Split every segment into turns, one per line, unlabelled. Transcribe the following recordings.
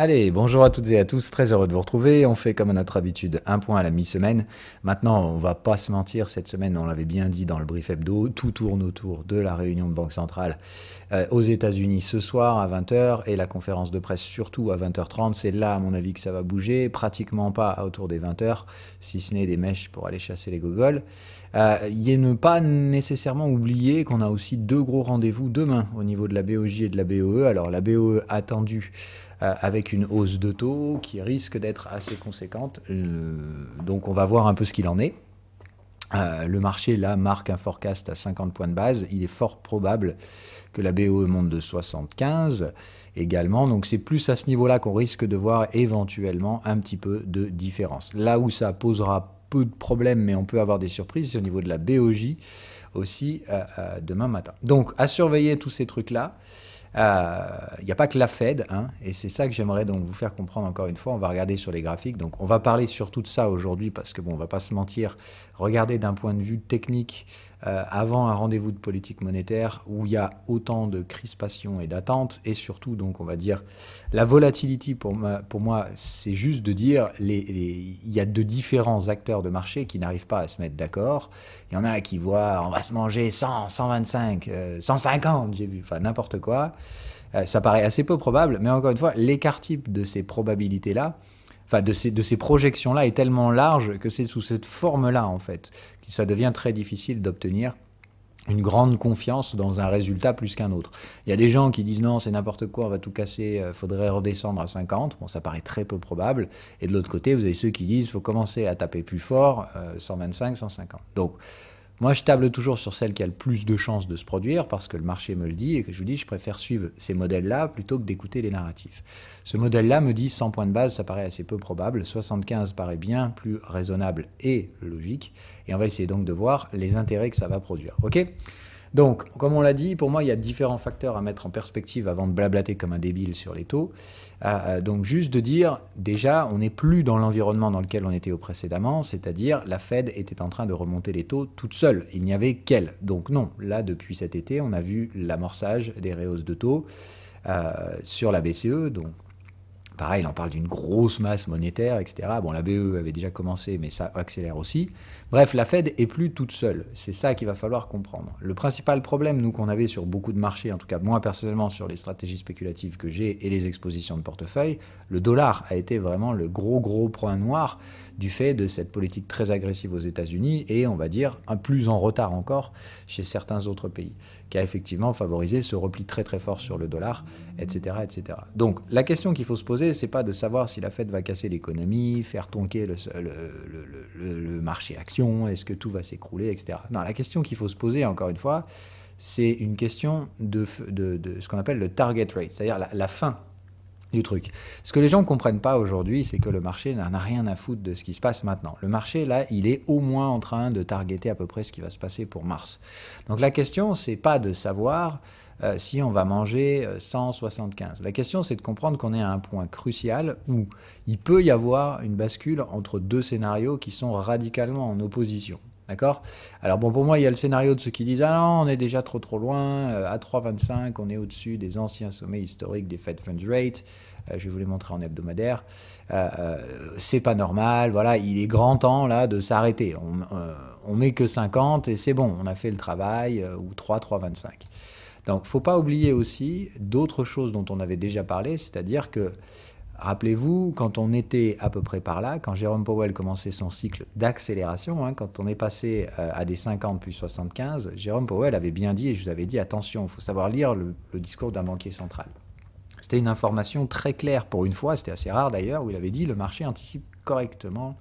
Allez, bonjour à toutes et à tous, très heureux de vous retrouver. On fait comme à notre habitude un point à la mi-semaine. Maintenant, on ne va pas se mentir, cette semaine, on l'avait bien dit dans le brief hebdo, tout tourne autour de la réunion de Banque Centrale euh, aux États-Unis ce soir à 20h et la conférence de presse surtout à 20h30. C'est là, à mon avis, que ça va bouger, pratiquement pas autour des 20h, si ce n'est des mèches pour aller chasser les gogoles. Il euh, et ne pas nécessairement oublier qu'on a aussi deux gros rendez-vous demain au niveau de la BOJ et de la BOE. Alors, la BOE attendue. Euh, avec une hausse de taux qui risque d'être assez conséquente. Euh, donc on va voir un peu ce qu'il en est. Euh, le marché, là, marque un forecast à 50 points de base. Il est fort probable que la BOE monte de 75 également. Donc c'est plus à ce niveau-là qu'on risque de voir éventuellement un petit peu de différence. Là où ça posera peu de problèmes, mais on peut avoir des surprises, c'est au niveau de la BOJ aussi demain matin. Donc à surveiller tous ces trucs-là. Il euh, n'y a pas que la Fed, hein, et c'est ça que j'aimerais donc vous faire comprendre encore une fois. On va regarder sur les graphiques, donc on va parler sur tout ça aujourd'hui parce que bon, on va pas se mentir. Regarder d'un point de vue technique euh, avant un rendez-vous de politique monétaire où il y a autant de crispation et d'attente et surtout donc on va dire la volatilité pour, pour moi c'est juste de dire il y a de différents acteurs de marché qui n'arrivent pas à se mettre d'accord. Il y en a qui voient on va se manger 100, 125, 150 j'ai vu, enfin n'importe quoi. Euh, ça paraît assez peu probable mais encore une fois l'écart type de ces probabilités là de ces, de ces projections-là est tellement large que c'est sous cette forme-là, en fait, que ça devient très difficile d'obtenir une grande confiance dans un résultat plus qu'un autre. Il y a des gens qui disent non, c'est n'importe quoi, on va tout casser, il euh, faudrait redescendre à 50. Bon, ça paraît très peu probable. Et de l'autre côté, vous avez ceux qui disent faut commencer à taper plus fort, 125, euh, 150. Donc, moi, je table toujours sur celle qui a le plus de chances de se produire parce que le marché me le dit et que je vous dis, je préfère suivre ces modèles-là plutôt que d'écouter les narratifs. Ce modèle-là me dit 100 points de base, ça paraît assez peu probable, 75 paraît bien plus raisonnable et logique, et on va essayer donc de voir les intérêts que ça va produire. OK donc, comme on l'a dit, pour moi, il y a différents facteurs à mettre en perspective avant de blablater comme un débile sur les taux. Euh, euh, donc, juste de dire, déjà, on n'est plus dans l'environnement dans lequel on était au précédemment, c'est-à-dire la Fed était en train de remonter les taux toute seule. Il n'y avait qu'elle. Donc, non, là, depuis cet été, on a vu l'amorçage des rehausses de taux euh, sur la BCE, donc Pareil, on parle d'une grosse masse monétaire, etc. Bon, la BE e avait déjà commencé, mais ça accélère aussi. Bref, la Fed est plus toute seule. C'est ça qu'il va falloir comprendre. Le principal problème, nous, qu'on avait sur beaucoup de marchés, en tout cas moi personnellement sur les stratégies spéculatives que j'ai et les expositions de portefeuille, le dollar a été vraiment le gros, gros point noir du fait de cette politique très agressive aux États-Unis et, on va dire, un plus en retard encore chez certains autres pays qui a effectivement favorisé ce repli très très fort sur le dollar, etc. etc. Donc la question qu'il faut se poser, c'est pas de savoir si la Fed va casser l'économie, faire tonquer le, le, marché action, est-ce que tout va s'écrouler, etc. Non, la question qu'il faut se poser, encore une fois, c'est une question de, de, ce qu'on appelle le target rate, c'est-à-dire la fin du truc. Ce que les gens ne comprennent pas aujourd'hui, c'est que le marché n'en a rien à foutre de ce qui se passe maintenant. Le marché, là, il est au moins en train de targeter à peu près ce qui va se passer pour mars. Donc la question, c'est pas de savoir euh, si on va manger 175. Euh, la question, c'est de comprendre qu'on est à un point crucial où il peut y avoir une bascule entre deux scénarios qui sont radicalement en opposition. D'accord Alors bon, pour moi, il y a le scénario de ceux qui disent Ah non, on est déjà trop trop loin, euh, à 3,25, on est au-dessus des anciens sommets historiques des Fed Funds Rate. Euh, je vais vous les montrer en hebdomadaire. Euh, c'est pas normal, voilà, il est grand temps là de s'arrêter. On, met que 50 et c'est bon, on a fait le travail, ou 3, 3,25. Donc, faut pas oublier aussi d'autres choses dont on avait déjà parlé, c'est-à-dire que Rappelez-vous, quand on était à peu près par là, quand Jérôme Powell commençait son cycle d'accélération, hein, quand on est passé euh, à des 50 puis 75, Jérôme Powell avait bien dit, et je vous avais dit, attention, il faut savoir lire le, discours d'un banquier central. C'était une information très claire pour une fois, c'était assez rare d'ailleurs, où il avait dit, le marché anticipe correctement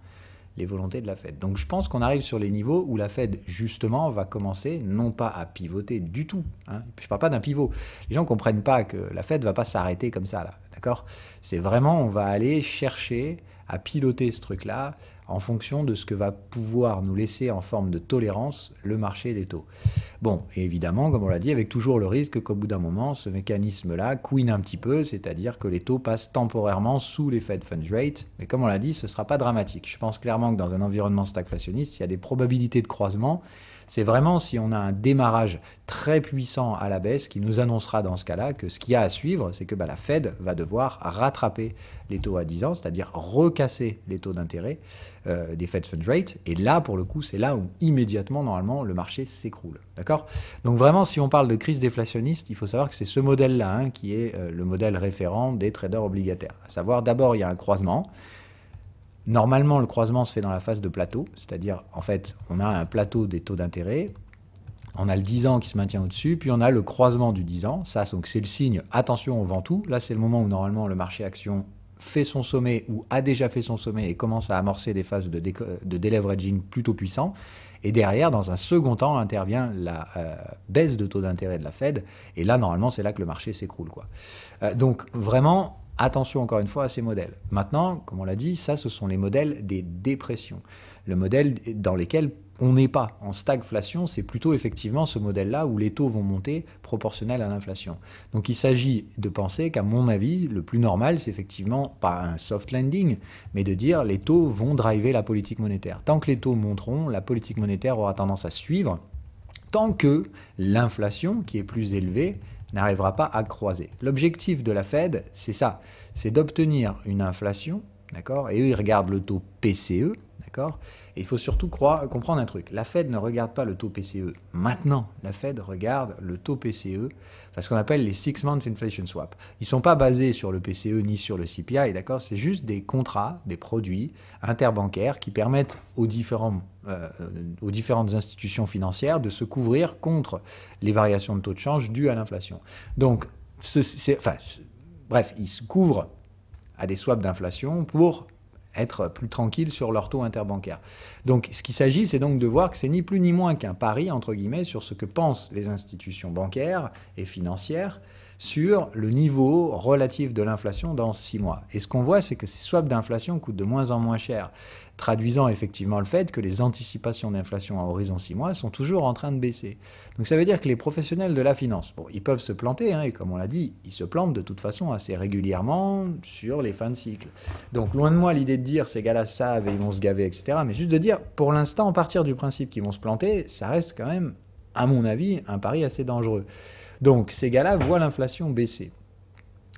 les volontés de la Fed. Donc je pense qu'on arrive sur les niveaux où la Fed, justement, va commencer non pas à pivoter du tout. Hein. Je ne parle pas d'un pivot. Les gens ne comprennent pas que la Fed ne va pas s'arrêter comme ça. Là. D'accord C'est vraiment, on va aller chercher à piloter ce truc-là en fonction de ce que va pouvoir nous laisser en forme de tolérance le marché des taux. Bon, et évidemment, comme on l'a dit, avec toujours le risque qu'au bout d'un moment, ce mécanisme-là couine un petit peu, c'est-à-dire que les taux passent temporairement sous les de Funds Rate, mais comme on l'a dit, ce ne sera pas dramatique. Je pense clairement que dans un environnement stagflationniste, il y a des probabilités de croisement c'est vraiment si on a un démarrage très puissant à la baisse qui nous annoncera dans ce cas-là que ce qu'il y a à suivre, c'est que bah, la Fed va devoir rattraper les taux à 10 ans, c'est-à-dire recasser les taux d'intérêt euh, des Fed Fund Rate. Et là, pour le coup, c'est là où immédiatement, normalement, le marché s'écroule. Donc vraiment, si on parle de crise déflationniste, il faut savoir que c'est ce modèle-là hein, qui est euh, le modèle référent des traders obligataires. À savoir, d'abord, il y a un croisement. Normalement, le croisement se fait dans la phase de plateau, c'est-à-dire, en fait, on a un plateau des taux d'intérêt, on a le 10 ans qui se maintient au-dessus, puis on a le croisement du 10 ans. Ça, donc c'est le signe, attention, on vend tout. Là, c'est le moment où normalement le marché action fait son sommet ou a déjà fait son sommet et commence à amorcer des phases de, dé deleveraging plutôt puissants. Et derrière, dans un second temps, intervient la euh, baisse de taux d'intérêt de la Fed. Et là, normalement, c'est là que le marché s'écroule. quoi. Euh, donc, vraiment, Attention encore une fois à ces modèles. Maintenant, comme on l'a dit, ça, ce sont les modèles des dépressions. Le modèle dans lequel on n'est pas en stagflation, c'est plutôt effectivement ce modèle-là où les taux vont monter proportionnel à l'inflation. Donc il s'agit de penser qu'à mon avis, le plus normal, c'est effectivement pas un soft landing, mais de dire les taux vont driver la politique monétaire. Tant que les taux monteront, la politique monétaire aura tendance à suivre, tant que l'inflation, qui est plus élevée, n'arrivera pas à croiser. L'objectif de la Fed, c'est ça, c'est d'obtenir une inflation, d'accord Et eux, ils regardent le taux PCE, et il faut surtout croire, comprendre un truc. La Fed ne regarde pas le taux PCE maintenant. La Fed regarde le taux PCE, parce ce qu'on appelle les six-month inflation swap. Ils ne sont pas basés sur le PCE ni sur le CPI, d'accord C'est juste des contrats, des produits interbancaires qui permettent aux, différents, euh, aux différentes institutions financières de se couvrir contre les variations de taux de change dues à l'inflation. Donc, bref, ils se couvrent à des swaps d'inflation pour être plus tranquille sur leur taux interbancaire. Donc ce qu'il s'agit, c'est donc de voir que c'est ni plus ni moins qu'un pari, entre guillemets, sur ce que pensent les institutions bancaires et financières sur le niveau relatif de l'inflation dans six mois. Et ce qu'on voit, c'est que ces swaps d'inflation coûtent de moins en moins cher, traduisant effectivement le fait que les anticipations d'inflation à horizon six mois sont toujours en train de baisser. Donc ça veut dire que les professionnels de la finance, bon, ils peuvent se planter, hein, et comme on l'a dit, ils se plantent de toute façon assez régulièrement sur les fins de cycle. Donc loin de moi l'idée de dire ces gars-là savent et ils vont se gaver, etc. Mais juste de dire, pour l'instant, partir du principe qu'ils vont se planter, ça reste quand même, à mon avis, un pari assez dangereux. Donc ces gars-là voient l'inflation baisser.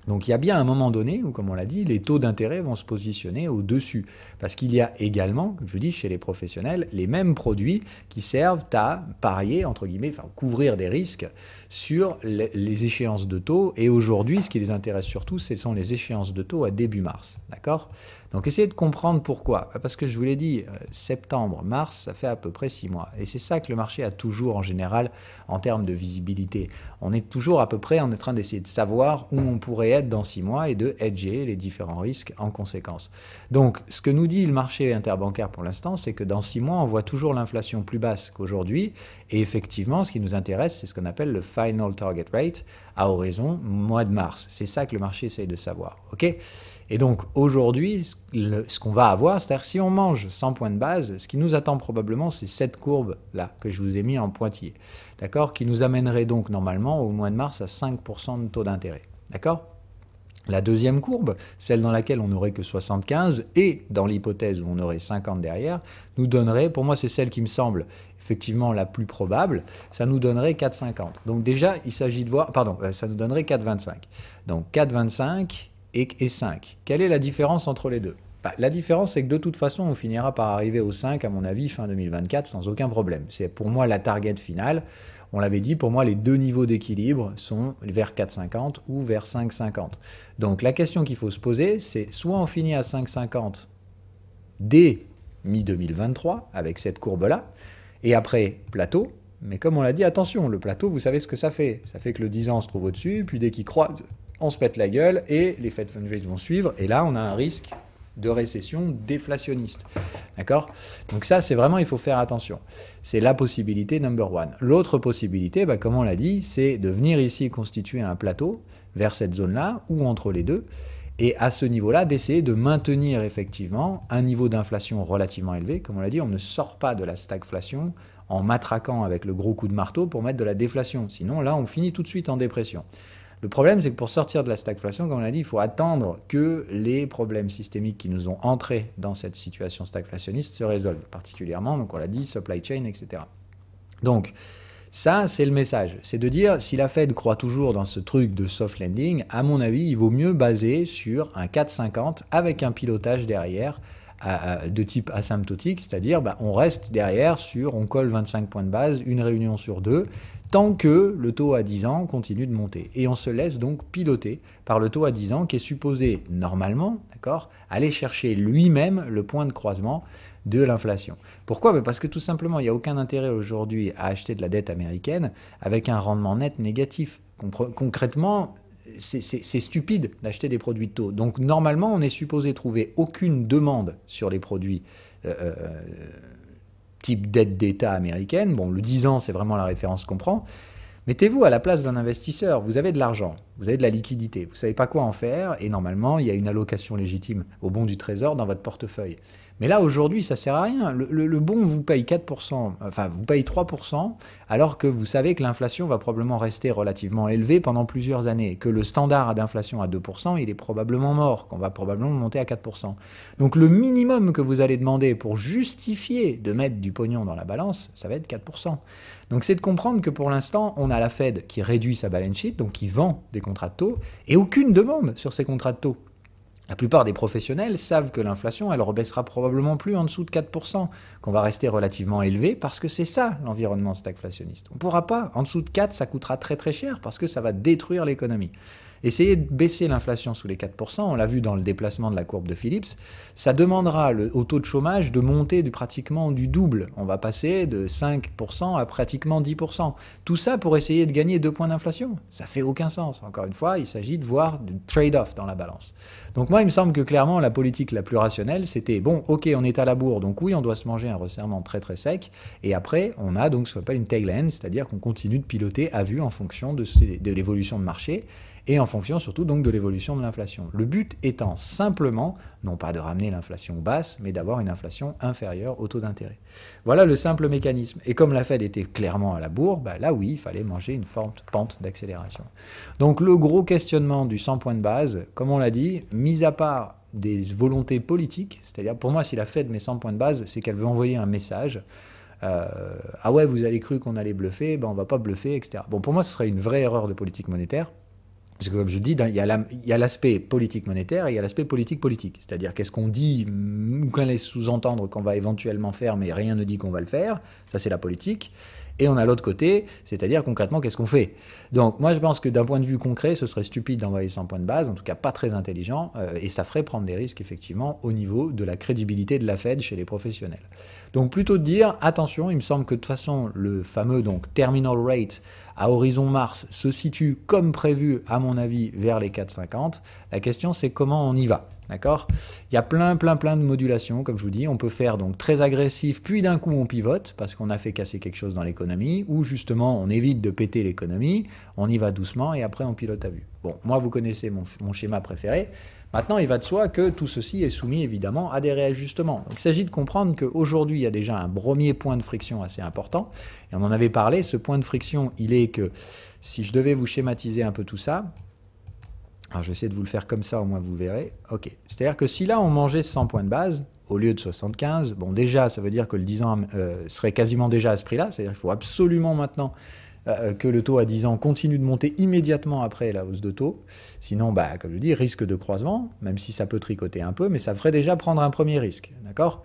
Donc il y a bien un moment donné où, comme on l'a dit, les taux d'intérêt vont se positionner au-dessus. Parce qu'il y a également, je dis chez les professionnels, les mêmes produits qui servent à parier, entre guillemets, enfin couvrir des risques sur les échéances de taux. Et aujourd'hui, ce qui les intéresse surtout, ce sont les échéances de taux à début mars. D'accord donc essayez de comprendre pourquoi. Parce que je vous l'ai dit, euh, septembre, mars, ça fait à peu près six mois. Et c'est ça que le marché a toujours en général en termes de visibilité. On est toujours à peu près en train d'essayer de savoir où on pourrait être dans six mois et de hedger les différents risques en conséquence. Donc ce que nous dit le marché interbancaire pour l'instant, c'est que dans six mois, on voit toujours l'inflation plus basse qu'aujourd'hui. Et effectivement, ce qui nous intéresse, c'est ce qu'on appelle le final target rate à horizon mois de mars. C'est ça que le marché essaye de savoir. OK et donc aujourd'hui, ce qu'on va avoir, c'est-à-dire si on mange 100 points de base, ce qui nous attend probablement, c'est cette courbe-là que je vous ai mis en pointillé, d'accord Qui nous amènerait donc normalement au mois de mars à 5% de taux d'intérêt, d'accord la deuxième courbe, celle dans laquelle on n'aurait que 75 et dans l'hypothèse où on aurait 50 derrière, nous donnerait, pour moi c'est celle qui me semble effectivement la plus probable, ça nous donnerait 4,50. Donc déjà, il s'agit de voir, pardon, euh, ça nous donnerait 4,25. Donc 4,25 et, 5. Quelle est la différence entre les deux bah, la différence, c'est que de toute façon, on finira par arriver au 5, à mon avis, fin 2024, sans aucun problème. C'est pour moi la target finale. On l'avait dit, pour moi, les deux niveaux d'équilibre sont vers 4,50 ou vers 5,50. Donc la question qu'il faut se poser, c'est soit on finit à 5,50 dès mi-2023, avec cette courbe-là, et après plateau. Mais comme on l'a dit, attention, le plateau, vous savez ce que ça fait. Ça fait que le 10 ans se trouve au-dessus, puis dès qu'il croise on se pète la gueule et les Fed Fund vont suivre. Et là, on a un risque de récession déflationniste. D'accord Donc ça, c'est vraiment, il faut faire attention. C'est la possibilité number one. L'autre possibilité, bah, comme on l'a dit, c'est de venir ici constituer un plateau vers cette zone-là ou entre les deux. Et à ce niveau-là, d'essayer de maintenir effectivement un niveau d'inflation relativement élevé. Comme on l'a dit, on ne sort pas de la stagflation en matraquant avec le gros coup de marteau pour mettre de la déflation. Sinon, là, on finit tout de suite en dépression. Le problème, c'est que pour sortir de la stagflation, comme on l'a dit, il faut attendre que les problèmes systémiques qui nous ont entrés dans cette situation stagflationniste se résolvent, particulièrement, donc on l'a dit, supply chain, etc. Donc, ça, c'est le message. C'est de dire, si la Fed croit toujours dans ce truc de soft landing, à mon avis, il vaut mieux baser sur un 4,50 avec un pilotage derrière, de type asymptotique, c'est-à-dire bah, on reste derrière sur, on colle 25 points de base, une réunion sur deux, tant que le taux à 10 ans continue de monter. Et on se laisse donc piloter par le taux à 10 ans qui est supposé, normalement, d'accord, aller chercher lui-même le point de croisement de l'inflation. Pourquoi bah, Parce que tout simplement, il n'y a aucun intérêt aujourd'hui à acheter de la dette américaine avec un rendement net négatif. Concrètement, c'est stupide d'acheter des produits taux. Donc normalement, on est supposé trouver aucune demande sur les produits euh, euh, type dette d'État américaine. Bon, le 10 ans, c'est vraiment la référence qu'on prend. Mettez-vous à la place d'un investisseur. Vous avez de l'argent, vous avez de la liquidité, vous savez pas quoi en faire, et normalement, il y a une allocation légitime au bon du trésor dans votre portefeuille. Mais là, aujourd'hui, ça sert à rien. Le, bon vous paye 4%, enfin, vous paye 3%, alors que vous savez que l'inflation va probablement rester relativement élevée pendant plusieurs années, que le standard d'inflation à 2%, il est probablement mort, qu'on va probablement monter à 4%. Donc, le minimum que vous allez demander pour justifier de mettre du pognon dans la balance, ça va être 4%. Donc, c'est de comprendre que pour l'instant, on a la Fed qui réduit sa balance sheet, donc qui vend des contrats de taux, et aucune demande sur ces contrats de taux. La plupart des professionnels savent que l'inflation, elle rebaissera probablement plus en dessous de 4%, qu'on va rester relativement élevé parce que c'est ça l'environnement stagflationniste. On ne pourra pas, en dessous de 4, ça coûtera très très cher parce que ça va détruire l'économie. Essayer de baisser l'inflation sous les 4%, on l'a vu dans le déplacement de la courbe de Phillips, ça demandera le, au taux de chômage de monter du, pratiquement du double. On va passer de 5% à pratiquement 10%. Tout ça pour essayer de gagner deux points d'inflation. Ça fait aucun sens. Encore une fois, il s'agit de voir des trade-offs dans la balance. Donc moi, il me semble que clairement, la politique la plus rationnelle, c'était, bon, ok, on est à la bourre, donc oui, on doit se manger un resserrement très très sec, et après, on a donc ce qu'on appelle une tail end c'est-à-dire qu'on continue de piloter à vue en fonction de, de l'évolution de marché et en fonction surtout donc de l'évolution de l'inflation. Le but étant simplement, non pas de ramener l'inflation basse, mais d'avoir une inflation inférieure au taux d'intérêt. Voilà le simple mécanisme. Et comme la Fed était clairement à la bourre, bah là oui, il fallait manger une forte pente d'accélération. Donc le gros questionnement du 100 points de base, comme on l'a dit, mis à part des volontés politiques, c'est-à-dire pour moi si la Fed met 100 points de base, c'est qu'elle veut envoyer un message. Euh, ah ouais, vous avez cru qu'on allait bluffer, ben on va pas bluffer, etc. Bon, pour moi, ce serait une vraie erreur de politique monétaire, parce que comme je dis, il y a l'aspect politique monétaire et il y a l'aspect politique politique. C'est-à-dire qu'est-ce qu'on dit ou qu'on laisse sous-entendre qu'on va éventuellement faire, mais rien ne dit qu'on va le faire. Ça, c'est la politique et on a l'autre côté, c'est-à-dire concrètement qu'est-ce qu'on fait. Donc moi je pense que d'un point de vue concret, ce serait stupide d'envoyer 100 points de base, en tout cas pas très intelligent, euh, et ça ferait prendre des risques effectivement au niveau de la crédibilité de la Fed chez les professionnels. Donc plutôt de dire attention, il me semble que de toute façon le fameux donc terminal rate à horizon mars se situe comme prévu à mon avis vers les 4,50. La question c'est comment on y va. D'accord Il y a plein, plein, plein de modulations, comme je vous dis. On peut faire donc très agressif, puis d'un coup on pivote parce qu'on a fait casser quelque chose dans l'économie, ou justement on évite de péter l'économie, on y va doucement et après on pilote à vue. Bon, moi vous connaissez mon, schéma préféré. Maintenant, il va de soi que tout ceci est soumis évidemment à des réajustements. Donc, il s'agit de comprendre qu'aujourd'hui, il y a déjà un premier point de friction assez important. Et on en avait parlé, ce point de friction, il est que si je devais vous schématiser un peu tout ça, alors, je vais essayer de vous le faire comme ça, au moins vous verrez. OK. C'est-à-dire que si là, on mangeait 100 points de base, au lieu de 75, bon, déjà, ça veut dire que le 10 ans euh, serait quasiment déjà à ce prix-là. C'est-à-dire qu'il faut absolument maintenant euh, euh, que le taux à 10 ans continue de monter immédiatement après la hausse de taux. Sinon, bah, comme je dis, risque de croisement, même si ça peut tricoter un peu, mais ça ferait déjà prendre un premier risque. D'accord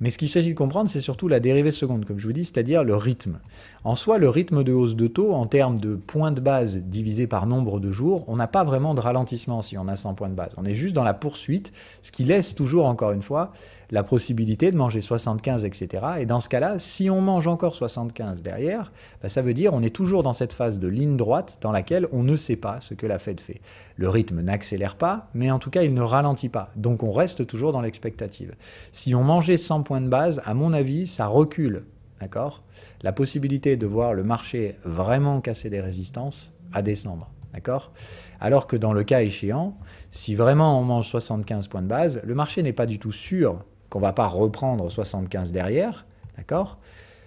mais ce qu'il s'agit de comprendre, c'est surtout la dérivée seconde, comme je vous dis, c'est-à-dire le rythme. En soi, le rythme de hausse de taux, en termes de points de base divisé par nombre de jours, on n'a pas vraiment de ralentissement si on a 100 points de base. On est juste dans la poursuite, ce qui laisse toujours, encore une fois, la possibilité de manger 75, etc. Et dans ce cas-là, si on mange encore 75 derrière, bah, ça veut dire on est toujours dans cette phase de ligne droite dans laquelle on ne sait pas ce que la Fed fait. Le rythme n'accélère pas, mais en tout cas, il ne ralentit pas. Donc on reste toujours dans l'expectative. Si on mangeait 100 points de base, à mon avis, ça recule. D'accord La possibilité de voir le marché vraiment casser des résistances à décembre. D'accord Alors que dans le cas échéant, si vraiment on mange 75 points de base, le marché n'est pas du tout sûr qu'on va pas reprendre 75 derrière. D'accord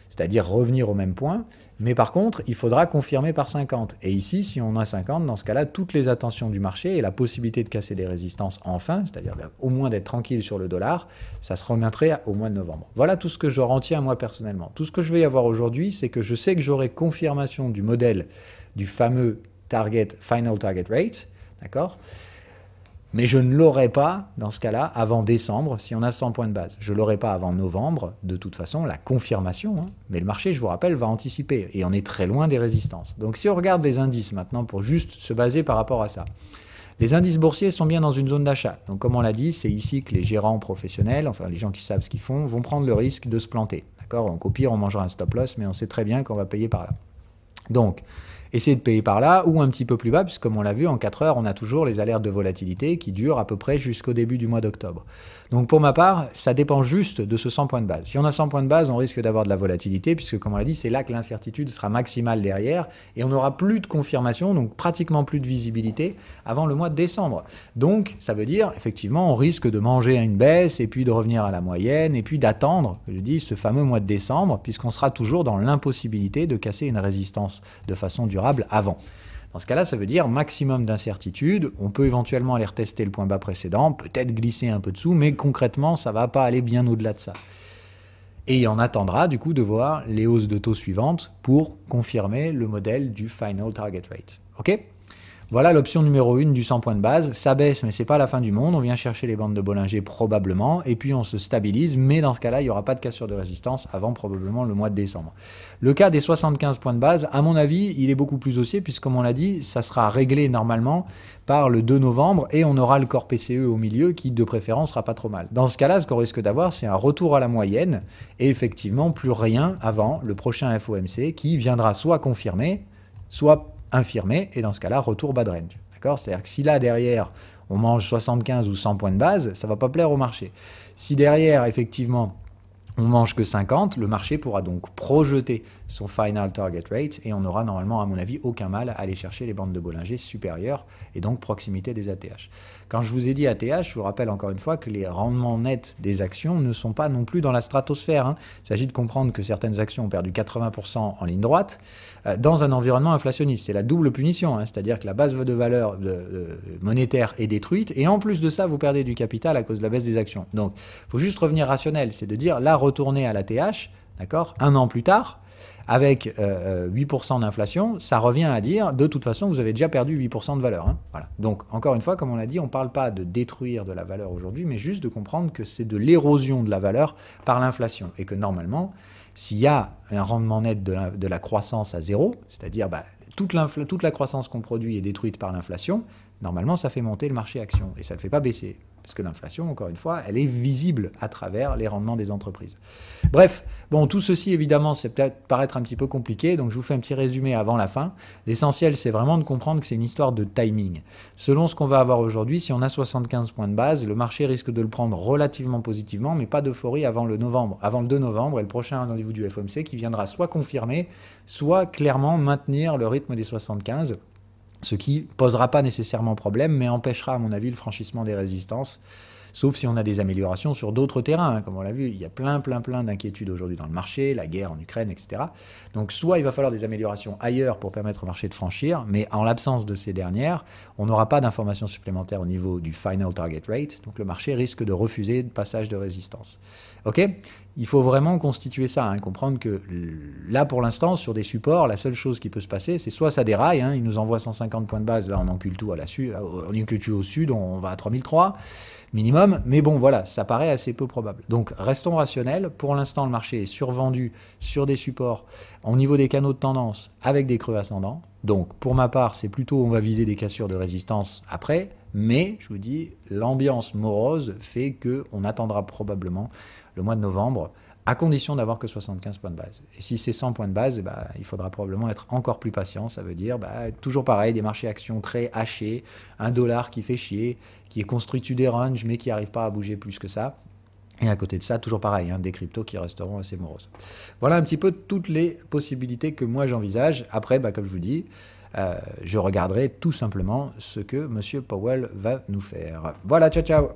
c'est-à-dire revenir au même point, mais par contre, il faudra confirmer par 50. Et ici, si on a 50, dans ce cas-là, toutes les attentions du marché et la possibilité de casser des résistances enfin, c'est-à-dire au moins d'être tranquille sur le dollar, ça se remettrait au mois de novembre. Voilà tout ce que je retiens moi personnellement. Tout ce que je vais avoir aujourd'hui, c'est que je sais que j'aurai confirmation du modèle du fameux target, final target rate, d'accord mais je ne l'aurai pas, dans ce cas-là, avant décembre, si on a 100 points de base. Je ne l'aurai pas avant novembre, de toute façon, la confirmation. Hein. Mais le marché, je vous rappelle, va anticiper. Et on est très loin des résistances. Donc si on regarde les indices maintenant, pour juste se baser par rapport à ça. Les indices boursiers sont bien dans une zone d'achat. Donc comme on l'a dit, c'est ici que les gérants professionnels, enfin les gens qui savent ce qu'ils font, vont prendre le risque de se planter. D'accord Donc au pire, on mangera un stop loss, mais on sait très bien qu'on va payer par là. Donc, essayer de payer par là ou un petit peu plus bas, puisque comme on l'a vu, en 4 heures, on a toujours les alertes de volatilité qui durent à peu près jusqu'au début du mois d'octobre. Donc pour ma part, ça dépend juste de ce 100 points de base. Si on a 100 points de base, on risque d'avoir de la volatilité, puisque comme on l'a dit, c'est là que l'incertitude sera maximale derrière, et on n'aura plus de confirmation, donc pratiquement plus de visibilité avant le mois de décembre. Donc ça veut dire, effectivement, on risque de manger à une baisse, et puis de revenir à la moyenne, et puis d'attendre, je dis, ce fameux mois de décembre, puisqu'on sera toujours dans l'impossibilité de casser une résistance de façon durable avant. Dans ce cas-là, ça veut dire maximum d'incertitude. On peut éventuellement aller retester le point bas précédent, peut-être glisser un peu dessous, mais concrètement, ça ne va pas aller bien au-delà de ça. Et on attendra du coup de voir les hausses de taux suivantes pour confirmer le modèle du final target rate. OK voilà l'option numéro 1 du 100 points de base. Ça baisse, mais c'est pas la fin du monde. On vient chercher les bandes de Bollinger probablement, et puis on se stabilise. Mais dans ce cas-là, il n'y aura pas de cassure de résistance avant probablement le mois de décembre. Le cas des 75 points de base, à mon avis, il est beaucoup plus haussier, puisque comme on l'a dit, ça sera réglé normalement par le 2 novembre, et on aura le corps PCE au milieu qui, de préférence, sera pas trop mal. Dans ce cas-là, ce qu'on risque d'avoir, c'est un retour à la moyenne, et effectivement, plus rien avant le prochain FOMC qui viendra soit confirmer, soit infirmé, et dans ce cas-là, retour bad range. D'accord C'est-à-dire que si là, derrière, on mange 75 ou 100 points de base, ça va pas plaire au marché. Si derrière, effectivement, on mange que 50, le marché pourra donc projeter son final target rate, et on aura normalement, à mon avis, aucun mal à aller chercher les bandes de Bollinger supérieures, et donc proximité des ATH. Quand je vous ai dit ATH, je vous rappelle encore une fois que les rendements nets des actions ne sont pas non plus dans la stratosphère. Hein. Il s'agit de comprendre que certaines actions ont perdu 80% en ligne droite, euh, dans un environnement inflationniste. C'est la double punition, hein. c'est-à-dire que la base de valeur monétaire est détruite, et en plus de ça, vous perdez du capital à cause de la baisse des actions. Donc, il faut juste revenir rationnel, c'est de dire là, retourner à l'ATH, d'accord, un an plus tard, avec 8% euh, euh, d'inflation, ça revient à dire, de toute façon, vous avez déjà perdu 8% de valeur. Hein. Voilà. Donc, encore une fois, comme on l'a dit, on ne parle pas de détruire de la valeur aujourd'hui, mais juste de comprendre que c'est de l'érosion de la valeur par l'inflation. Et que normalement, s'il y a un rendement net de la, croissance à zéro, c'est-à-dire bah, toute la croissance qu'on produit est détruite par l'inflation, normalement, ça fait monter le marché action et ça ne fait pas baisser. Parce que l'inflation, encore une fois, elle est visible à travers les rendements des entreprises. Bref, bon, tout ceci, évidemment, c'est peut-être paraître un petit peu compliqué, donc je vous fais un petit résumé avant la fin. L'essentiel, c'est vraiment de comprendre que c'est une histoire de timing. Selon ce qu'on va avoir aujourd'hui, si on a 75 points de base, le marché risque de le prendre relativement positivement, mais pas d'euphorie avant le novembre, avant le 2 novembre et le prochain rendez-vous du FOMC qui viendra soit confirmer, soit clairement maintenir le rythme des 75 ce qui posera pas nécessairement problème, mais empêchera, à mon avis, le franchissement des résistances sauf si on a des améliorations sur d'autres terrains. comme on l'a vu, il y a plein, plein, plein d'inquiétudes aujourd'hui dans le marché, la guerre en Ukraine, etc. Donc soit il va falloir des améliorations ailleurs pour permettre au marché de franchir, mais en l'absence de ces dernières, on n'aura pas d'informations supplémentaires au niveau du final target rate, donc le marché risque de refuser le passage de résistance. OK il faut vraiment constituer ça, hein, comprendre que là pour l'instant, sur des supports, la seule chose qui peut se passer, c'est soit ça déraille, hein, il nous envoie 150 points de base, là on encule tout à la euh, on encule tout au sud, on va à 3003, minimum, mais bon, voilà, ça paraît assez peu probable. Donc restons rationnels. Pour l'instant, le marché est survendu sur des supports au niveau des canaux de tendance avec des creux ascendants. Donc pour ma part, c'est plutôt on va viser des cassures de résistance après, mais je vous dis, l'ambiance morose fait qu'on attendra probablement le mois de novembre à condition d'avoir que 75 points de base. Et si c'est 100 points de base, bah, il faudra probablement être encore plus patient. Ça veut dire bah, toujours pareil, des marchés actions très hachés, un dollar qui fait chier, qui est construit des ranges mais qui n'arrive pas à bouger plus que ça. Et à côté de ça, toujours pareil, hein, des cryptos qui resteront assez moroses. Voilà un petit peu toutes les possibilités que moi j'envisage. Après, bah, comme je vous dis, euh, je regarderai tout simplement ce que M. Powell va nous faire. Voilà, ciao ciao